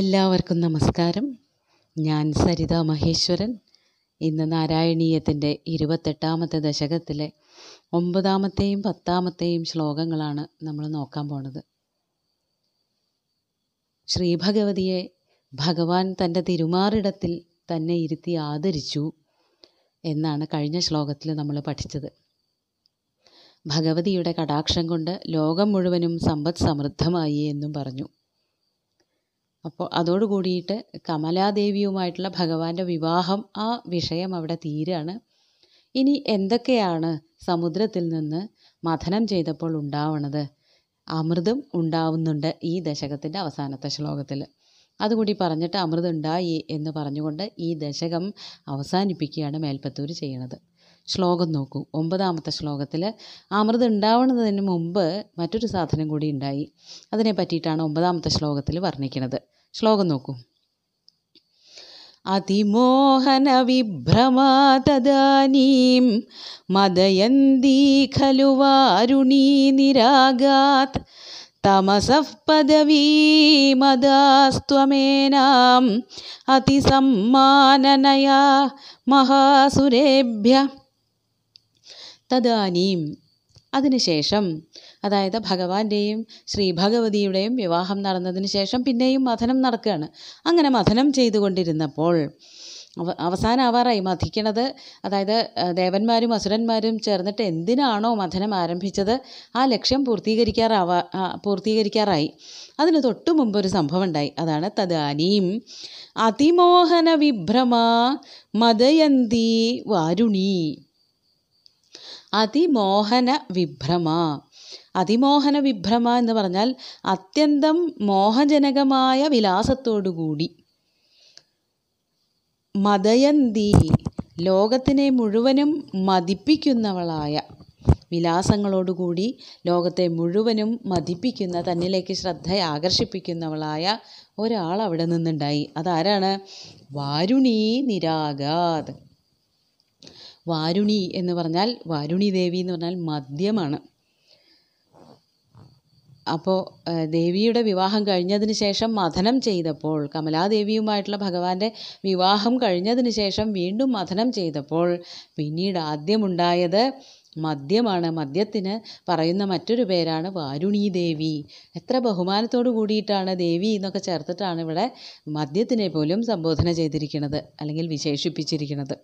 എല്ലാവർക്കും നമസ്കാരം ഞാൻ സരിത മഹേശ്വരൻ ഇന്ന് നാരായണീയത്തിൻ്റെ ഇരുപത്തെട്ടാമത്തെ ദശകത്തിലെ ഒമ്പതാമത്തെയും പത്താമത്തെയും ശ്ലോകങ്ങളാണ് നമ്മൾ നോക്കാൻ പോണത് ശ്രീഭഗവതിയെ ഭഗവാൻ തൻ്റെ തിരുമാറിടത്തിൽ തന്നെ ഇരുത്തി ആദരിച്ചു എന്നാണ് കഴിഞ്ഞ ശ്ലോകത്തിൽ നമ്മൾ പഠിച്ചത് ഭഗവതിയുടെ കടാക്ഷം കൊണ്ട് ലോകം മുഴുവനും സമ്പദ് സമൃദ്ധമായി എന്നും പറഞ്ഞു അപ്പോൾ അതോട് കൂടിയിട്ട് കമലാദേവിയുമായിട്ടുള്ള ഭഗവാന്റെ വിവാഹം ആ വിഷയം അവിടെ തീരാണ് ഇനി എന്തൊക്കെയാണ് സമുദ്രത്തിൽ നിന്ന് മഥനം ചെയ്തപ്പോൾ ഉണ്ടാവണത് അമൃതം ഉണ്ടാവുന്നുണ്ട് ഈ ദശകത്തിൻ്റെ അവസാനത്തെ ശ്ലോകത്തിൽ അതുകൂടി പറഞ്ഞിട്ട് അമൃതം ഉണ്ടായി എന്ന് പറഞ്ഞുകൊണ്ട് ഈ ദശകം അവസാനിപ്പിക്കുകയാണ് മേൽപ്പത്തൂർ ചെയ്യണത് ശ്ലോകം നോക്കൂ ഒമ്പതാമത്തെ ശ്ലോകത്തിൽ അമൃത് ഉണ്ടാവുന്നതിന് മുമ്പ് മറ്റൊരു സാധനം കൂടി ഉണ്ടായി അതിനെ പറ്റിയിട്ടാണ് ഒമ്പതാമത്തെ ശ്ലോകത്തിൽ വർണ്ണിക്കുന്നത് ശ്ലോകം നോക്കൂ അതിമോഹന വിഭ്രമാതീം മദയന്തീ ഖലു വാരുണീ നിരാഗാത് തമസഃ അതിസമ്മാനനയാ മഹാസുരേഭ്യ തദാനീം അതിനുശേഷം അതായത് ഭഗവാന്റെയും ശ്രീഭഗവതിയുടെയും വിവാഹം നടന്നതിന് ശേഷം പിന്നെയും മഥനം നടക്കുകയാണ് അങ്ങനെ മഥനം ചെയ്തുകൊണ്ടിരുന്നപ്പോൾ അവ അവസാനാവാറായി മഥിക്കണത് അതായത് ദേവന്മാരും അസുരന്മാരും ചേർന്നിട്ട് എന്തിനാണോ മഥനം ആരംഭിച്ചത് ആ ലക്ഷ്യം പൂർത്തീകരിക്കാറാവാ പൂർത്തീകരിക്കാറായി അതിന് തൊട്ടു മുമ്പ് ഒരു സംഭവം ഉണ്ടായി അതാണ് തദാനീം അതിമോഹന വിഭ്രമ മതയന്തി വാരുണി അതിമോഹന വിഭ്രമ അതിമോഹന വിഭ്രമ എന്ന് പറഞ്ഞാൽ അത്യന്തം മോഹജനകമായ വിലാസത്തോടുകൂടി മതയന്തി ലോകത്തിനെ മുഴുവനും മതിപ്പിക്കുന്നവളായ വിലാസങ്ങളോടുകൂടി ലോകത്തെ മുഴുവനും മതിപ്പിക്കുന്ന തന്നിലേക്ക് ശ്രദ്ധ ആകർഷിപ്പിക്കുന്നവളായ ഒരാൾ അവിടെ നിന്നുണ്ടായി അതാരാണ് വാരുണീ നിരാഗാദ് വാരുണി എന്ന് പറഞ്ഞാൽ വാരുണി ദേവി എന്ന് പറഞ്ഞാൽ മദ്യമാണ് അപ്പോൾ ദേവിയുടെ വിവാഹം കഴിഞ്ഞതിന് ശേഷം മഥനം ചെയ്തപ്പോൾ കമലാദേവിയുമായിട്ടുള്ള ഭഗവാന്റെ വിവാഹം കഴിഞ്ഞതിന് ശേഷം വീണ്ടും മഥനം ചെയ്തപ്പോൾ പിന്നീട് ആദ്യമുണ്ടായത് മദ്യമാണ് മദ്യത്തിന് പറയുന്ന മറ്റൊരു പേരാണ് വാരുണീ ദേവി എത്ര ബഹുമാനത്തോടു കൂടിയിട്ടാണ് ദേവി എന്നൊക്കെ ചേർത്തിട്ടാണ് ഇവിടെ മദ്യത്തിനെ പോലും സംബോധന ചെയ്തിരിക്കുന്നത് അല്ലെങ്കിൽ വിശേഷിപ്പിച്ചിരിക്കുന്നത്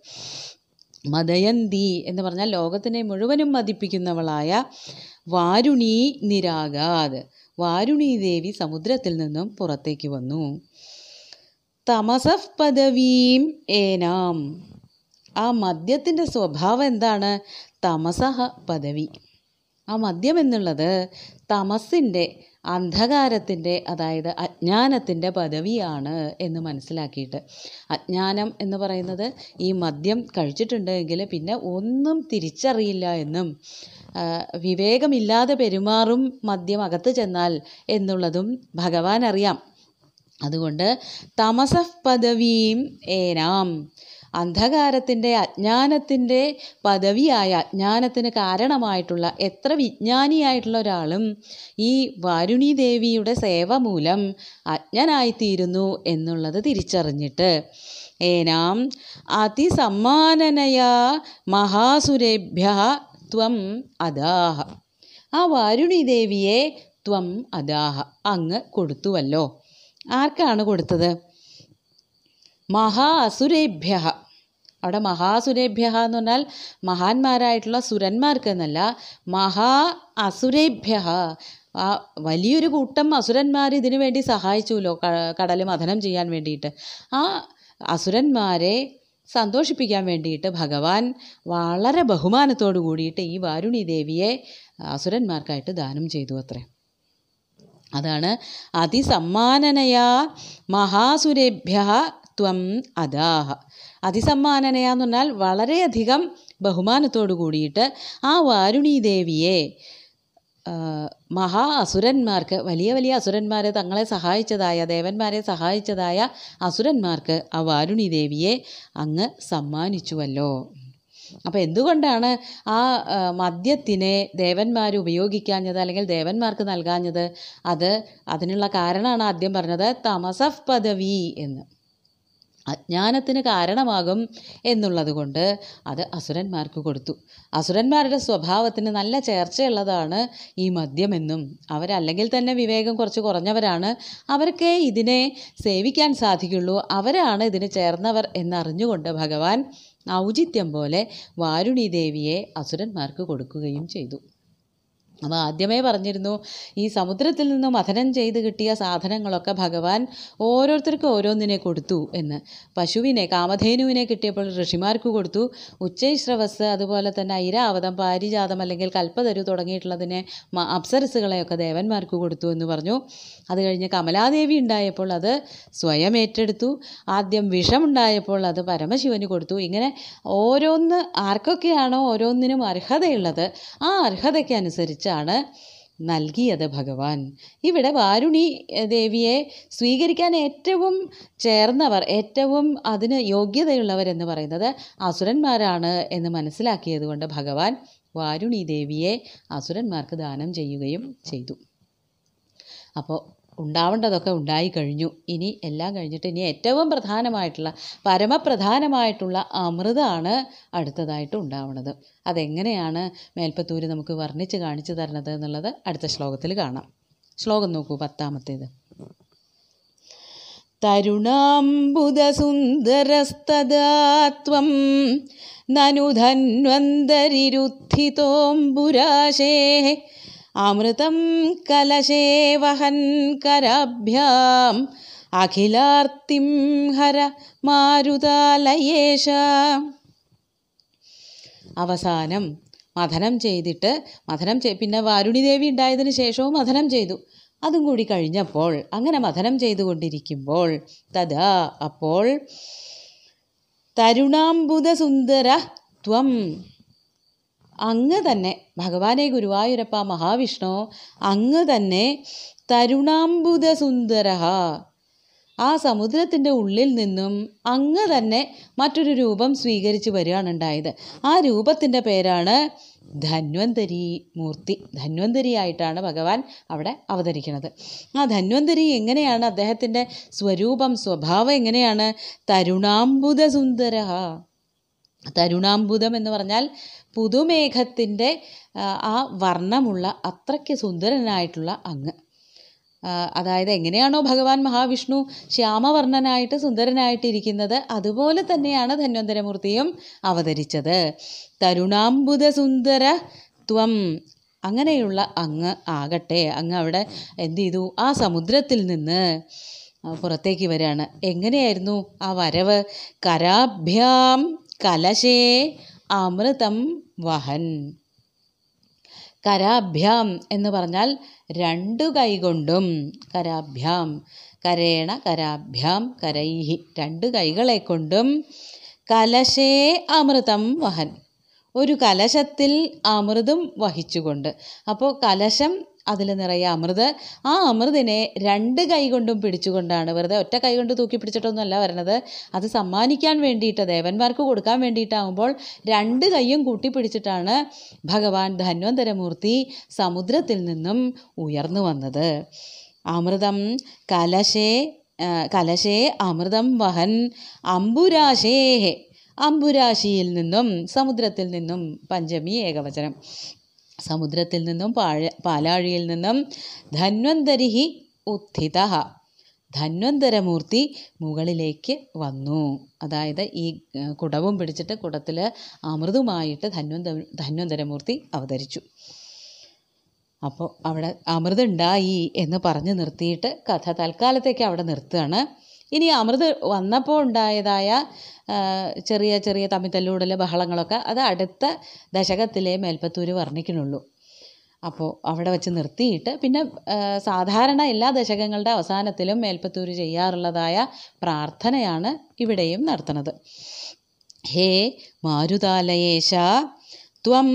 മതയന്തി എന്ന് പറഞ്ഞാൽ ലോകത്തിനെ മുഴുവനും മതിപ്പിക്കുന്നവളായ വാരുണി നിരാഗാദ് വാരുണി ദേവി സമുദ്രത്തിൽ നിന്നും പുറത്തേക്ക് വന്നു തമസഫ് പദവീം ഏനാം ആ മദ്യത്തിൻ്റെ സ്വഭാവം എന്താണ് തമസഹ പദവി ആ മദ്യം എന്നുള്ളത് തമസിൻ്റെ അന്ധകാരത്തിൻ്റെ അതായത് അജ്ഞാനത്തിൻ്റെ പദവിയാണ് എന്ന് മനസ്സിലാക്കിയിട്ട് അജ്ഞാനം എന്ന് പറയുന്നത് ഈ മദ്യം കഴിച്ചിട്ടുണ്ടെങ്കിൽ പിന്നെ ഒന്നും തിരിച്ചറിയില്ല എന്നും വിവേകമില്ലാതെ പെരുമാറും മദ്യം അകത്ത് ചെന്നാൽ എന്നുള്ളതും ഭഗവാൻ അറിയാം അതുകൊണ്ട് തമസ പദവീം ഏനാം അന്ധകാരത്തിൻ്റെ അജ്ഞാനത്തിൻ്റെ പദവിയായ അജ്ഞാനത്തിന് കാരണമായിട്ടുള്ള എത്ര വിജ്ഞാനിയായിട്ടുള്ള ഒരാളും ഈ വാരുണി ദേവിയുടെ സേവ മൂലം അജ്ഞനായിത്തീരുന്നു എന്നുള്ളത് തിരിച്ചറിഞ്ഞിട്ട് ഏനാം അതിസമ്മാനനയ മഹാസുരേഭ്യ ത്വം അദാഹ ആ വാരുണി ദേവിയെ ത്വം അദാഹ അങ്ങ് കൊടുത്തുവല്ലോ ആർക്കാണ് കൊടുത്തത് മഹാ അസുരേഭ്യ അവിടെ മഹാസുരേഭ്യ എന്ന് പറഞ്ഞാൽ മഹാന്മാരായിട്ടുള്ള സുരന്മാർക്ക് എന്നല്ല മഹാ അസുരേഭ്യ ആ വലിയൊരു കൂട്ടം അസുരന്മാർ ഇതിനു വേണ്ടി സഹായിച്ചുല്ലോ കടൽ മഥനം ചെയ്യാൻ വേണ്ടിയിട്ട് ആ അസുരന്മാരെ സന്തോഷിപ്പിക്കാൻ വേണ്ടിയിട്ട് ഭഗവാൻ വളരെ ബഹുമാനത്തോടു കൂടിയിട്ട് ഈ വാരുണി ദേവിയെ അസുരന്മാർക്കായിട്ട് ദാനം ചെയ്തു അത്രേ അതാണ് അതിസമ്മാനനയാ മഹാസുരേഭ്യ ത്വം അതാഹ അതിസമ്മാനനയാന്ന് പറഞ്ഞാൽ വളരെയധികം ബഹുമാനത്തോടു കൂടിയിട്ട് ആ വാരുണീദേവിയെ ദേവിയെ മഹാ അസുരന്മാർക്ക് വലിയ വലിയ അസുരന്മാരെ തങ്ങളെ സഹായിച്ചതായ ദേവന്മാരെ സഹായിച്ചതായ അസുരന്മാർക്ക് ആ വാരുണി ദേവിയെ അങ്ങ് സമ്മാനിച്ചുവല്ലോ അപ്പോൾ എന്തുകൊണ്ടാണ് ആ മദ്യത്തിനെ ദേവന്മാർ ഉപയോഗിക്കാഞ്ഞത് അല്ലെങ്കിൽ ദേവന്മാർക്ക് നൽകാഞ്ഞത് അത് അതിനുള്ള കാരണമാണ് ആദ്യം പറഞ്ഞത് തമസഫ് പദവി എന്ന് അജ്ഞാനത്തിന് കാരണമാകും എന്നുള്ളതുകൊണ്ട് അത് അസുരന്മാർക്ക് കൊടുത്തു അസുരന്മാരുടെ സ്വഭാവത്തിന് നല്ല ചേർച്ചയുള്ളതാണ് ഈ മദ്യമെന്നും അവരല്ലെങ്കിൽ തന്നെ വിവേകം കുറച്ച് കുറഞ്ഞവരാണ് അവർക്ക് ഇതിനെ സേവിക്കാൻ സാധിക്കുള്ളൂ അവരാണ് ഇതിന് ചേർന്നവർ എന്നറിഞ്ഞുകൊണ്ട് ഭഗവാൻ ഔചിത്യം പോലെ വാരുണി ദേവിയെ അസുരന്മാർക്ക് കൊടുക്കുകയും ചെയ്തു അപ്പോൾ ആദ്യമേ പറഞ്ഞിരുന്നു ഈ സമുദ്രത്തിൽ നിന്ന് മഥനം ചെയ്ത് കിട്ടിയ സാധനങ്ങളൊക്കെ ഭഗവാൻ ഓരോരുത്തർക്കും ഓരോന്നിനെ കൊടുത്തു എന്ന് പശുവിനെ കാമധേനുവിനെ കിട്ടിയപ്പോൾ ഋഷിമാർക്ക് കൊടുത്തു ഉച്ചൈശ്രവസ് അതുപോലെ തന്നെ ഐരാവതം പാരിജാതം അല്ലെങ്കിൽ കൽപ്പതരു തുടങ്ങിയിട്ടുള്ളതിനെ അപ്സരസുകളെയൊക്കെ ദേവന്മാർക്ക് കൊടുത്തു എന്ന് പറഞ്ഞു അത് കഴിഞ്ഞ് കമലാദേവി ഉണ്ടായപ്പോൾ അത് സ്വയം ഏറ്റെടുത്തു ആദ്യം വിഷമുണ്ടായപ്പോൾ അത് പരമശിവന് കൊടുത്തു ഇങ്ങനെ ഓരോന്ന് ആർക്കൊക്കെയാണോ ഓരോന്നിനും അർഹതയുള്ളത് ആ അർഹതയ്ക്ക് അനുസരിച്ച് അനുസരിച്ചാണ് നൽകിയത് ഭഗവാൻ ഇവിടെ വാരുണി ദേവിയെ സ്വീകരിക്കാൻ ഏറ്റവും ചേർന്നവർ ഏറ്റവും അതിന് യോഗ്യതയുള്ളവരെന്ന് പറയുന്നത് അസുരന്മാരാണ് എന്ന് മനസ്സിലാക്കിയതുകൊണ്ട് ഭഗവാൻ വാരുണി ദേവിയെ അസുരന്മാർക്ക് ദാനം ചെയ്യുകയും ചെയ്തു അപ്പോൾ ഉണ്ടാവേണ്ടതൊക്കെ ഉണ്ടായി കഴിഞ്ഞു ഇനി എല്ലാം കഴിഞ്ഞിട്ട് ഇനി ഏറ്റവും പ്രധാനമായിട്ടുള്ള പരമപ്രധാനമായിട്ടുള്ള അമൃതമാണ് അടുത്തതായിട്ട് ഉണ്ടാവുന്നത് അതെങ്ങനെയാണ് മേൽപ്പത്തൂര് നമുക്ക് വർണ്ണിച്ച് കാണിച്ചു തരണത് എന്നുള്ളത് അടുത്ത ശ്ലോകത്തിൽ കാണാം ശ്ലോകം നോക്കൂ പത്താമത്തേത് തരുണാംബുദസുന്ദരസ്തദാത്വം നനുധന്വന്തരിരുദ്ധിതോംബുരാശേ അമൃതം കലശേ വഹൻ കരഭ്യാം അഖിലാർത്തിം ഹര മാരുതാലയേഷ അവസാനം മഥനം ചെയ്തിട്ട് മഥനം പിന്നെ വാരുണി ദേവി ഉണ്ടായതിനു ശേഷവും മഥനം ചെയ്തു അതും കൂടി കഴിഞ്ഞപ്പോൾ അങ്ങനെ മഥനം ചെയ്തുകൊണ്ടിരിക്കുമ്പോൾ തഥാ അപ്പോൾ തരുണാംബുധസുന്ദര ത്വം അങ്ങ് തന്നെ ഭഗവാനെ ഗുരുവായൂരപ്പ മഹാവിഷ്ണു അങ്ങ് തന്നെ തരുണാംബുദസുന്ദര ആ സമുദ്രത്തിൻ്റെ ഉള്ളിൽ നിന്നും അങ്ങ് തന്നെ മറ്റൊരു രൂപം സ്വീകരിച്ചു വരികയാണ് ഉണ്ടായത് ആ രൂപത്തിൻ്റെ പേരാണ് ധന്വന്തരി മൂർത്തി ധന്വന്തരി ആയിട്ടാണ് ഭഗവാൻ അവിടെ അവതരിക്കുന്നത് ആ ധന്വന്തരി എങ്ങനെയാണ് അദ്ദേഹത്തിൻ്റെ സ്വരൂപം സ്വഭാവം എങ്ങനെയാണ് തരുണാംബുദ സുന്ദര തരുണാംബുദം എന്ന് പറഞ്ഞാൽ പുതുമേഘത്തിൻ്റെ ആ വർണ്ണമുള്ള അത്രയ്ക്ക് സുന്ദരനായിട്ടുള്ള അങ്ങ് അതായത് എങ്ങനെയാണോ ഭഗവാൻ മഹാവിഷ്ണു ശ്യാമവർണ്ണനായിട്ട് സുന്ദരനായിട്ടിരിക്കുന്നത് അതുപോലെ തന്നെയാണ് ധന്വന്തരമൂർത്തിയും അവതരിച്ചത് തരുണാംബുദ സുന്ദര ത്വം അങ്ങനെയുള്ള അങ്ങ് ആകട്ടെ അങ്ങ് അവിടെ എന്ത് ചെയ്തു ആ സമുദ്രത്തിൽ നിന്ന് പുറത്തേക്ക് വരികയാണ് എങ്ങനെയായിരുന്നു ആ വരവ് കരാഭ്യാം കലശേ അമൃതം വഹൻ കരാഭ്യാം എന്ന് പറഞ്ഞാൽ രണ്ടു കൈകൊണ്ടും കരാഭ്യാം കരേണ കരാഭ്യാം കരൈഹി രണ്ട് കൈകളെ കൊണ്ടും കലശേ അമൃതം വഹൻ ഒരു കലശത്തിൽ അമൃതും വഹിച്ചുകൊണ്ട് അപ്പോൾ കലശം അതിൽ നിറയെ അമൃത് ആ അമൃതിനെ രണ്ട് കൊണ്ടും പിടിച്ചുകൊണ്ടാണ് വെറുതെ ഒറ്റ കൈ കൊണ്ട് തൂക്കി പിടിച്ചിട്ടൊന്നുമല്ല വരണത് അത് സമ്മാനിക്കാൻ വേണ്ടിയിട്ട് ദേവന്മാർക്ക് കൊടുക്കാൻ വേണ്ടിയിട്ടാകുമ്പോൾ രണ്ട് കൈയും കൂട്ടി പിടിച്ചിട്ടാണ് ഭഗവാൻ ധന്വന്തരമൂർത്തി സമുദ്രത്തിൽ നിന്നും ഉയർന്നു വന്നത് അമൃതം കലശേ കലശേ അമൃതം വഹൻ അംബുരാശേ അംബുരാശിയിൽ നിന്നും സമുദ്രത്തിൽ നിന്നും പഞ്ചമി ഏകവചനം സമുദ്രത്തിൽ നിന്നും പാഴ പാലാഴിയിൽ നിന്നും ധന്വന്തരിഹി ഉത്ഥിത ധന്വന്തരമൂർത്തി മുകളിലേക്ക് വന്നു അതായത് ഈ കുടവും പിടിച്ചിട്ട് കുടത്തിൽ അമൃതുമായിട്ട് ധന്വന്ത ധന്വന്തരമൂർത്തി അവതരിച്ചു അപ്പോൾ അവിടെ അമൃതുണ്ടായി എന്ന് പറഞ്ഞു നിർത്തിയിട്ട് കഥ തൽക്കാലത്തേക്ക് അവിടെ നിർത്തുകയാണ് ഇനി അമൃത് വന്നപ്പോൾ ഉണ്ടായതായ ചെറിയ ചെറിയ തമ്മിത്തല്ലൂടൽ ബഹളങ്ങളൊക്കെ അത് അടുത്ത ദശകത്തിലെ മേൽപ്പത്തൂർ വർണ്ണിക്കണുള്ളൂ അപ്പോൾ അവിടെ വെച്ച് നിർത്തിയിട്ട് പിന്നെ സാധാരണ എല്ലാ ദശകങ്ങളുടെ അവസാനത്തിലും മേൽപ്പത്തൂർ ചെയ്യാറുള്ളതായ പ്രാർത്ഥനയാണ് ഇവിടെയും നടത്തുന്നത് ഹേ മാരുതാലയേശ ത്വം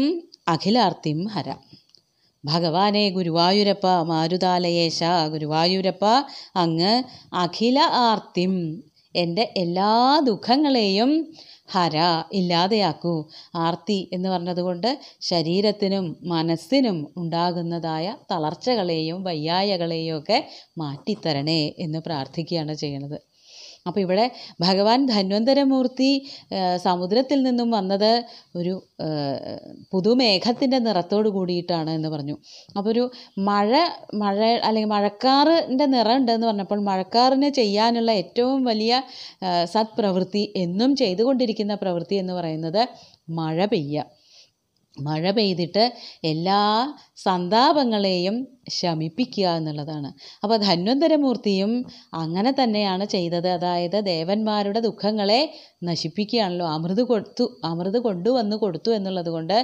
അഖിലാർത്തിം ഹര ഭഗവാനെ ഗുരുവായൂരപ്പ മാരുതാലയേശ ഗുരുവായൂരപ്പ അങ്ങ് അഖില ആർത്തിം എൻ്റെ എല്ലാ ദുഃഖങ്ങളെയും ഹര ഇല്ലാതെയാക്കൂ ആർത്തി എന്ന് പറഞ്ഞതുകൊണ്ട് ശരീരത്തിനും മനസ്സിനും ഉണ്ടാകുന്നതായ തളർച്ചകളെയും വയ്യായകളെയും ഒക്കെ മാറ്റിത്തരണേ എന്ന് പ്രാർത്ഥിക്കുകയാണ് ചെയ്യുന്നത് അപ്പോൾ ഇവിടെ ഭഗവാൻ ധന്വന്തരമൂർത്തി സമുദ്രത്തിൽ നിന്നും വന്നത് ഒരു പുതുമേഘത്തിൻ്റെ നിറത്തോട് കൂടിയിട്ടാണ് എന്ന് പറഞ്ഞു അപ്പോൾ ഒരു മഴ മഴ അല്ലെങ്കിൽ മഴക്കാറിൻ്റെ നിറം ഉണ്ടെന്ന് പറഞ്ഞപ്പോൾ മഴക്കാറിനെ ചെയ്യാനുള്ള ഏറ്റവും വലിയ സത്പ്രവൃത്തി എന്നും ചെയ്തുകൊണ്ടിരിക്കുന്ന പ്രവൃത്തി എന്ന് പറയുന്നത് മഴ പെയ്യുക മഴ പെയ്തിട്ട് എല്ലാ സന്താപങ്ങളെയും ശമിപ്പിക്കുക എന്നുള്ളതാണ് അപ്പോൾ ധന്വന്തരമൂർത്തിയും അങ്ങനെ തന്നെയാണ് ചെയ്തത് അതായത് ദേവന്മാരുടെ ദുഃഖങ്ങളെ നശിപ്പിക്കുകയാണല്ലോ അമൃത് കൊടുത്തു അമൃത് കൊണ്ടുവന്ന് കൊടുത്തു എന്നുള്ളത് കൊണ്ട്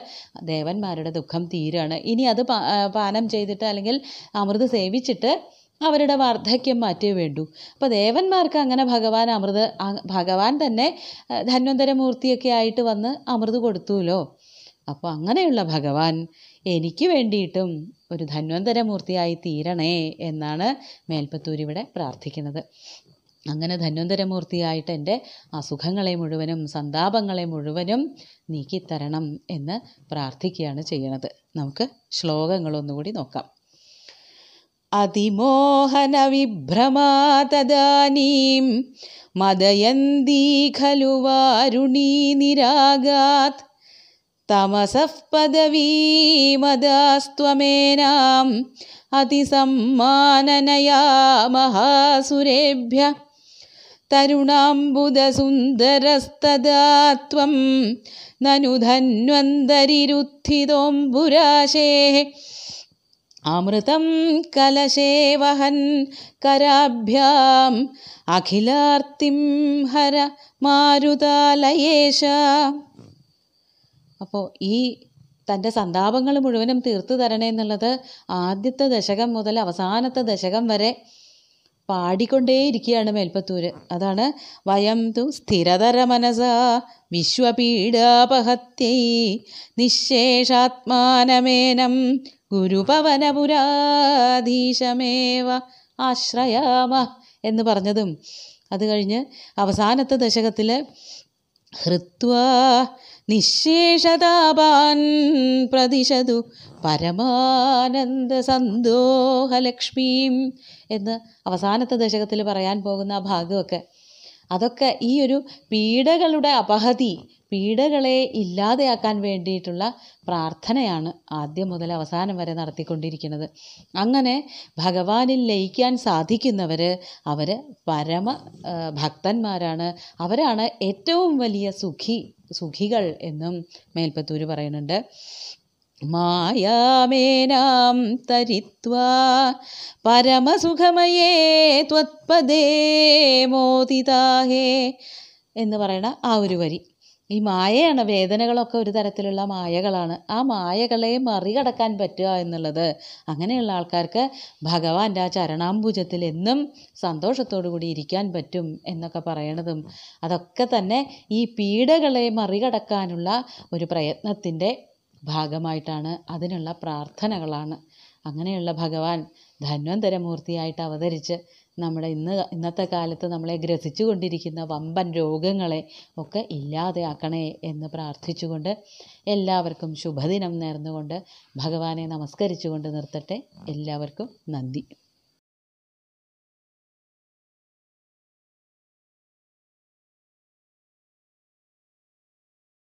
ദേവന്മാരുടെ ദുഃഖം തീരാണ് ഇനി അത് പാനം ചെയ്തിട്ട് അല്ലെങ്കിൽ അമൃത് സേവിച്ചിട്ട് അവരുടെ വാർദ്ധക്യം മാറ്റേ വേണ്ടു അപ്പോൾ ദേവന്മാർക്ക് അങ്ങനെ ഭഗവാൻ അമൃത് ഭഗവാൻ തന്നെ ധന്വന്തരമൂർത്തിയൊക്കെ ആയിട്ട് വന്ന് അമൃത് കൊടുത്തുല്ലോ അപ്പോൾ അങ്ങനെയുള്ള ഭഗവാൻ എനിക്ക് വേണ്ടിയിട്ടും ഒരു ധന്വന്തരമൂർത്തിയായി തീരണേ എന്നാണ് ഇവിടെ പ്രാർത്ഥിക്കുന്നത് അങ്ങനെ ധന്വന്തരമൂർത്തിയായിട്ട് എൻ്റെ അസുഖങ്ങളെ മുഴുവനും സന്താപങ്ങളെ മുഴുവനും നീക്കിത്തരണം എന്ന് പ്രാർത്ഥിക്കുകയാണ് ചെയ്യണത് നമുക്ക് ശ്ലോകങ്ങളൊന്നുകൂടി നോക്കാം വിഭ്രമാതദാനീം മദയന്തി ഖലു വാരുണീ നിരാഗാത് തമസഃ പദവീമദാസ്ത്വമേനാം അതിസമ്മാനനയാ മഹാസുരേഭ്യ തരുണാംബുധസുന്ദരസ്തദാ ത്വം നനു ധന്വന്തരിരുദ്ധിതോംബുരാശേः അമൃതം കലശേ വഹൻ കരാഭ്യാം അഖിലാർത്തിം ഹര മാരുതാലയേശ അപ്പോൾ ഈ തൻ്റെ സന്താപങ്ങൾ മുഴുവനും തീർത്തു തരണേ എന്നുള്ളത് ആദ്യത്തെ ദശകം മുതൽ അവസാനത്തെ ദശകം വരെ പാടിക്കൊണ്ടേയിരിക്കുകയാണ് മേൽപ്പത്തൂര് അതാണ് വയം തു സ്ഥിരതര മനസ വിശ്വപീഡാപഹത്യൈ നിശേഷാത്മാനമേനം ഗുരുപവനപുരാധീശമേവ ആശ്രയാമ എന്ന് പറഞ്ഞതും അത് കഴിഞ്ഞ് അവസാനത്തെ ദശകത്തിൽ ഹൃത്വാ നിശേഷതാപാൻ പ്രതിശതു പരമാനന്ദ സന്തോഹലക്ഷ്മിയും എന്ന് അവസാനത്തെ ദശകത്തിൽ പറയാൻ പോകുന്ന ആ ഭാഗമൊക്കെ അതൊക്കെ ഈ ഒരു പീഡകളുടെ അപഹതി പീഡകളെ ഇല്ലാതെയാക്കാൻ വേണ്ടിയിട്ടുള്ള പ്രാർത്ഥനയാണ് ആദ്യം മുതൽ അവസാനം വരെ നടത്തിക്കൊണ്ടിരിക്കുന്നത് അങ്ങനെ ഭഗവാനിൽ ലയിക്കാൻ സാധിക്കുന്നവർ അവർ പരമ ഭക്തന്മാരാണ് അവരാണ് ഏറ്റവും വലിയ സുഖി സുഖികൾ എന്നും മേൽപ്പത്തൂർ പറയുന്നുണ്ട് മായാമേനാം തരിത്വാ പരമസുഖമയേ ത്വത്പദേ മോദിതാഹേ എന്ന് പറയുന്ന ആ ഒരു വരി ഈ മായയാണ് വേദനകളൊക്കെ ഒരു തരത്തിലുള്ള മായകളാണ് ആ മായകളെ മറികടക്കാൻ പറ്റുക എന്നുള്ളത് അങ്ങനെയുള്ള ആൾക്കാർക്ക് ഭഗവാന്റെ ആ ചരണാംബുജത്തിൽ എന്നും സന്തോഷത്തോടു കൂടി ഇരിക്കാൻ പറ്റും എന്നൊക്കെ പറയണതും അതൊക്കെ തന്നെ ഈ പീഡകളെ മറികടക്കാനുള്ള ഒരു പ്രയത്നത്തിൻ്റെ ഭാഗമായിട്ടാണ് അതിനുള്ള പ്രാർത്ഥനകളാണ് അങ്ങനെയുള്ള ഭഗവാൻ ധന്വന്തരമൂർത്തിയായിട്ട് അവതരിച്ച് നമ്മുടെ ഇന്ന് ഇന്നത്തെ കാലത്ത് നമ്മളെ ഗ്രസിച്ചു കൊണ്ടിരിക്കുന്ന വമ്പൻ രോഗങ്ങളെ ഒക്കെ ഇല്ലാതെയാക്കണേ എന്ന് പ്രാർത്ഥിച്ചുകൊണ്ട് എല്ലാവർക്കും ശുഭദിനം നേർന്നുകൊണ്ട് ഭഗവാനെ നമസ്കരിച്ചുകൊണ്ട് നിർത്തട്ടെ എല്ലാവർക്കും നന്ദി